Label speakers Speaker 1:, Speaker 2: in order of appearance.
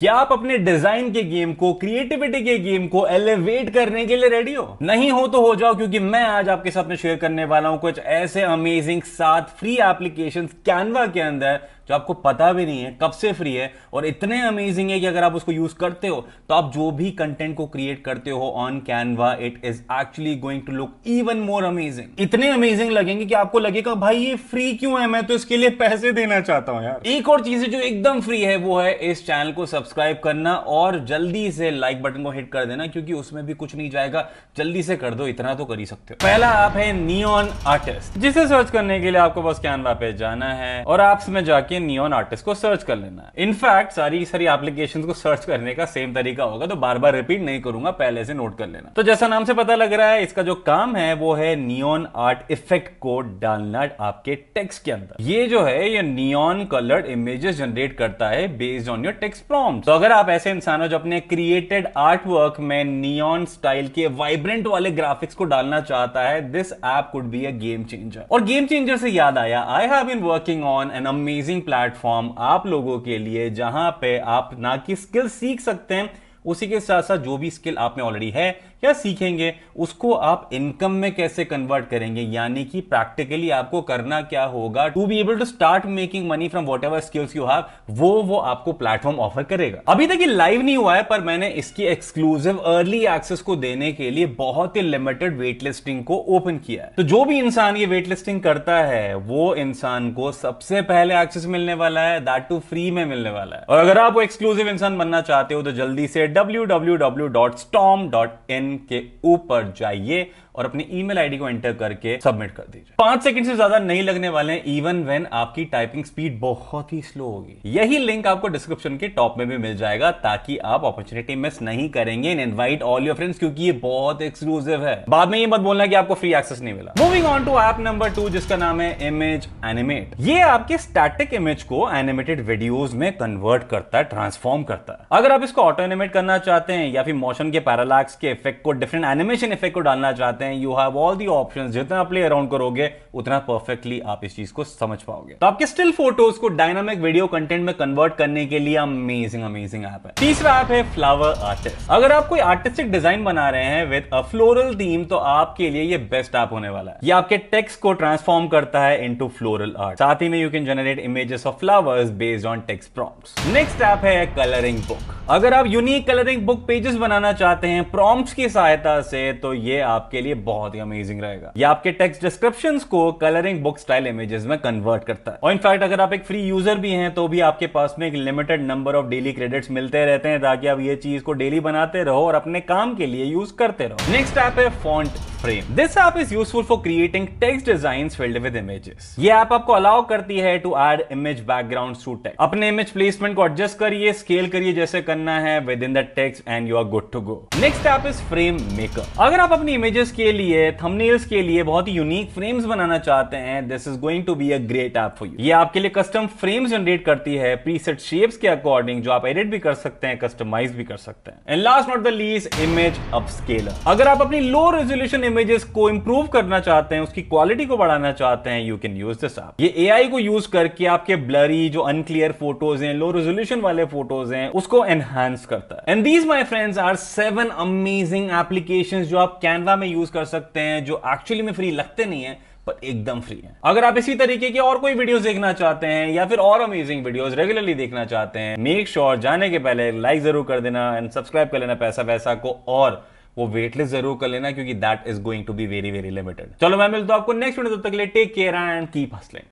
Speaker 1: क्या आप अपने डिजाइन के गेम को क्रिएटिविटी के गेम को एलिवेट करने के लिए रेडी हो नहीं हो तो हो जाओ क्योंकि मैं आज आपके साथ में शेयर करने वाला हूं कुछ ऐसे अमेजिंग सात फ्री एप्लीकेशन कैनवा के अंदर जो आपको पता भी नहीं है कब से फ्री है और इतने अमेजिंग है कि अगर आप उसको यूज करते हो तो आप जो भी कंटेंट को क्रिएट करते हो on Canva it is actually going to look even more amazing इतने अमेजिंग लगेंगे कि आपको लगेगा भाई ये फ्री क्यों है मैं तो इसके लिए पैसे देना चाहता हूं यार एक और चीज जो एकदम फ्री है वो है इस चैनल को सब सब्सक्राइब करना और जल्दी से लाइक बटन को हिट कर देना क्योंकि उसमें भी कुछ नहीं जाएगा जल्दी से कर दो इतना तो कर ही सकते हो पहला आप है नियोन आर्टिस्ट जिसे सर्च करने के लिए आपको बस कैनवा पे जाना है और आप में जाके नियॉन आर्टिस्ट को सर्च कर लेना इनफैक्ट सारी सारी एप्लीकेशन को सर्च करने का सेम तरीका होगा तो बार बार रिपीट नहीं करूंगा पहले से नोट कर लेना तो जैसा नाम से पता लग रहा है इसका जो काम है वो है नियोन आर्ट इफेक्ट को डालना आपके टेक्स्ट के अंदर ये जो है ये नियॉन कलर्ड इमेजेस जनरेट करता है based on your text prompt form तो अगर आप ऐसे इंसान हो जो अपने क्रिएटेड आर्ट वर्क में नियॉन स्टाइल के वाइब्रेंट वाले ग्राफिक्स को डालना चाहता है this app could be a game changer और गेम चेंजर से याद आया I have been working on an amazing platform आप लोगों के लिए जहां पे आप ना कि स्किल सीख सकते हैं उसी के साथ साथ जो भी स्किल आप में ऑलरेडी है या सीखेंगे उसको आप इनकम में कैसे कन्वर्ट करेंगे यानी कि प्रैक्टिकली आपको करना क्या होगा to be able to start making money from whatever skills you have वो वो आपको प्लेटफॉर्म ऑफर करेगा अभी तक ये लाइव नहीं हुआ है पर मैंने इसकी एक्सक्लूसिव अर्ली एक्सेस को देने के लिए बहुत ही लिमिटेड वेट लिस्टिंग को ओपन किया है तो जो भी इंसान ये वेट लिस्टिंग करता है वो इंसान को सबसे पहले एक्सेस मिलने वाला है दैट टू फ्री में मिलने वाला है और अगर आप वो एक्सक्लूसिव इंसान बनना चाहते हो तो जल्दी से www.storm.in के ऊपर जाइए और अपनी ईमेल आईडी को एंटर करके सबमिट कर दीजिए पांच सेकंड से ज्यादा नहीं लगने वाले हैं इवन व्हेन आपकी टाइपिंग स्पीड बहुत ही स्लो होगी यही लिंक आपको डिस्क्रिप्शन के टॉप में भी मिल जाएगा ताकि आप अपॉर्चुनिटी मिस नहीं करेंगे and invite all your friends क्योंकि ये बहुत एक्सक्लूसिव है बाद में ये मत बोलना कि आपको फ्री एक्सेस नहीं मिला moving on to app number two जिसका नाम है इमेज एनिमेट ये आपके स्टैटिक इमेज को एनिमेटेड वीडियोज में कन्वर्ट करता है ट्रांसफॉर्म करता है अगर आप इसको ऑटो एनिमेट करना चाहते हैं या फिर मोशन के पैरालैक्स के इफेक्ट को डिफरेंट एनिमेशन इफेक्ट को डालना चाहते हैं you have all the option जितना प्ले अराउंड करोगे उतना परफेक्टली आप इस चीज को समझ पाओगे तो आपके स्टिल फोटोज को डायनामिक वीडियो कंटेंट में कन्वर्ट करने के लिए अमेजिंग अमेजिंग ऐप है तीसरा ऐप है फ्लावर आर्टिस्ट अगर आप कोई आर्टिस्टिक डिजाइन बना रहे हैं विद अ फ्लोरल थीम तो आपके लिए ये बेस्ट ऐप होने वाला है ये आपके टेक्स्ट को ट्रांसफॉर्म करता है इनटू फ्लोरल आर्ट साथ ही में you can generate images of flowers based on text prompts next app है कलरिंग बुक अगर आप यूनिक कलरिंग बुक पेजेस बनाना चाहते हैं प्रॉम्प्ट्स की सहायता से तो ये आपके लिए बहुत ही अमेजिंग रहेगा ये आपके टेक्स्ट डिस्क्रिप्शन को कलरिंग बुक स्टाइल इमेजेस में कन्वर्ट करता है और इनफैक्ट अगर आप एक फ्री यूजर भी हैं तो भी आपके पास में एक limited number of daily credits मिलते रहते हैं ताकि आप ये चीज को डेली बनाते रहो और अपने काम के लिए यूज करते रहो नेक्स्ट ऐप है font frame this app is useful for creating text design filled with images ये ऐप आपको अलाउ करती है to add image background to text अपने इमेज प्लेसमेंट को एडजस्ट करिए स्केल करिए जैसे करना है within the text and you are good to go next app is frame maker अगर आप अपनी इमेजेस के लिए थंबनेल्स के लिए बहुत ही यूनिक फ्रेम्स बनाना चाहते हैं this is going to be a great app for you ये आपके लिए कस्टम फ्रेम जनरेट करती है प्रीसेट शेप्स के अकॉर्डिंग जो आप एडिट भी कर सकते हैं कस्टमाइज भी कर सकते हैं and last not the least image upscaler अगर आप अपनी लो रेजोल्यूशन इमेजेस को इंप्रूव करना चाहते हैं उसकी क्वालिटी को बढ़ाना चाहते हैं you can use this app ये एआई को यूज करके आपके ब्लरी जो अनक्लियर फोटोज हैं लो रेजोल्यूशन वाले फोटोज हैं उसको एनहांस करता है and these my friends are seven amazing application जो आप कैनवा में यूज कर सकते हैं जो एक्चुअली में फ्री लगते नहीं है पर एकदम फ्री है अगर आप इसी तरीके के और कोई वीडियोस देखना चाहते हैं या फिर और अमेजिंग वीडियोस रेगुलरली देखना चाहते हैं मेक श्योर sure जाने के पहले लाइक जरूर कर देना एंड सब्सक्राइब कर लेना पैसा पैसा को और वो वेटलेस जरूर कर लेना क्योंकि that is going to be very very limited चलो मैं मिलता हूं आपको नेक्स्ट वीडियो तब तक ले take care and keep hustling